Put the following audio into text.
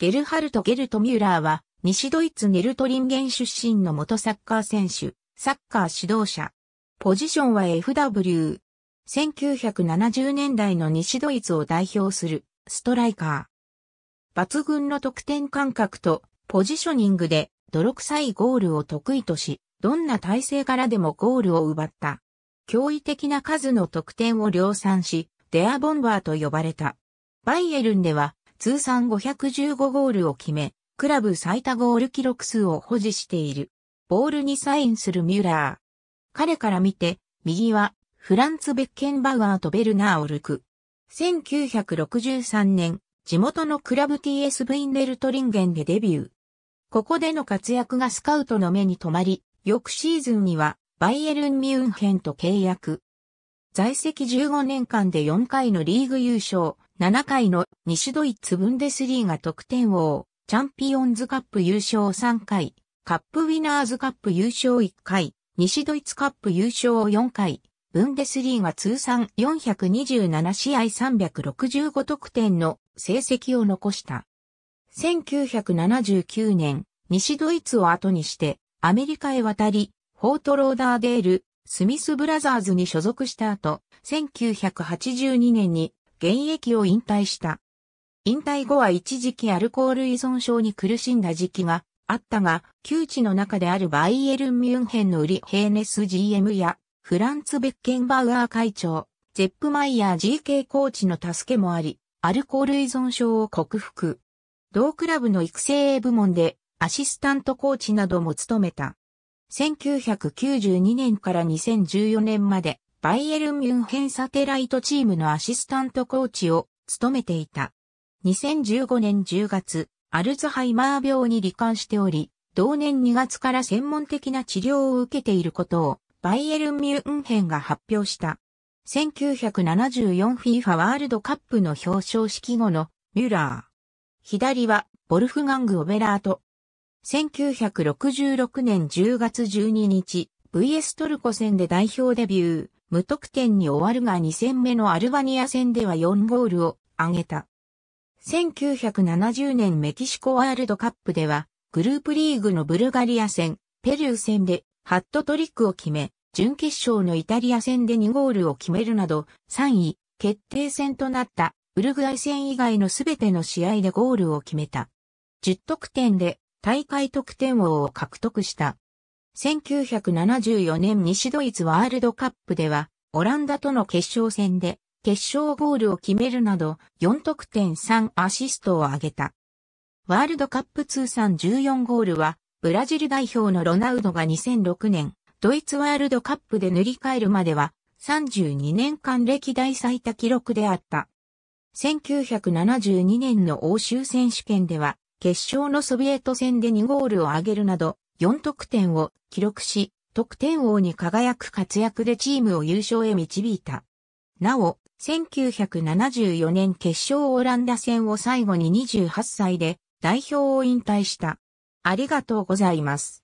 ゲルハルト・ゲルト・ミューラーは、西ドイツネルトリンゲン出身の元サッカー選手、サッカー指導者。ポジションは FW。1970年代の西ドイツを代表するストライカー。抜群の得点感覚とポジショニングで泥臭いゴールを得意とし、どんな体勢からでもゴールを奪った。驚異的な数の得点を量産し、デアボンバーと呼ばれた。バイエルンでは通算515ゴールを決め、クラブ最多ゴール記録数を保持している。ボールにサインするミュラー。彼から見て、右は、フランツ・ベッケンバウアーとベルナー・オルク。1963年、地元のクラブ TSV ネルトリンゲンでデビュー。ここでの活躍がスカウトの目に留まり、翌シーズンにはバイエルン・ミュンヘンと契約。在籍15年間で4回のリーグ優勝、7回の西ドイツブンデスリーが得点王、チャンピオンズカップ優勝3回、カップウィナーズカップ優勝1回、西ドイツカップ優勝4回、ブンデスリーが通算427試合365得点の成績を残した。1979年、西ドイツを後にしてアメリカへ渡り、フォートローダーデール、スミスブラザーズに所属した後、1982年に現役を引退した。引退後は一時期アルコール依存症に苦しんだ時期があったが、旧知の中であるバイエルン・ミュンヘンのウリ・ヘーネス GM や、フランツ・ベッケンバウアー会長、ゼップマイヤー GK コーチの助けもあり、アルコール依存症を克服。同クラブの育成部門でアシスタントコーチなども務めた。1992年から2014年までバイエルン・ミュンヘンサテライトチームのアシスタントコーチを務めていた。2015年10月、アルツハイマー病に罹患しており、同年2月から専門的な治療を受けていることを、バイエルン・ミュンヘンが発表した。1974FIFA ワールドカップの表彰式後のミュラー。左はボルフガング・オベラート。1966年10月12日、VS トルコ戦で代表デビュー。無得点に終わるが2戦目のアルバニア戦では4ゴールを挙げた。1970年メキシコワールドカップでは、グループリーグのブルガリア戦、ペルー戦でハットトリックを決め、準決勝のイタリア戦で2ゴールを決めるなど、3位、決定戦となったウルグアイ戦以外のすべての試合でゴールを決めた。10得点で大会得点王を獲得した。1974年西ドイツワールドカップでは、オランダとの決勝戦で、決勝ゴールを決めるなど、4得点3アシストを挙げた。ワールドカップ通算14ゴールは、ブラジル代表のロナウドが2006年、ドイツワールドカップで塗り替えるまでは、32年間歴代最多記録であった。1972年の欧州選手権では、決勝のソビエト戦で2ゴールを挙げるなど、4得点を記録し、得点王に輝く活躍でチームを優勝へ導いた。なお、1974年決勝オランダ戦を最後に28歳で代表を引退した。ありがとうございます。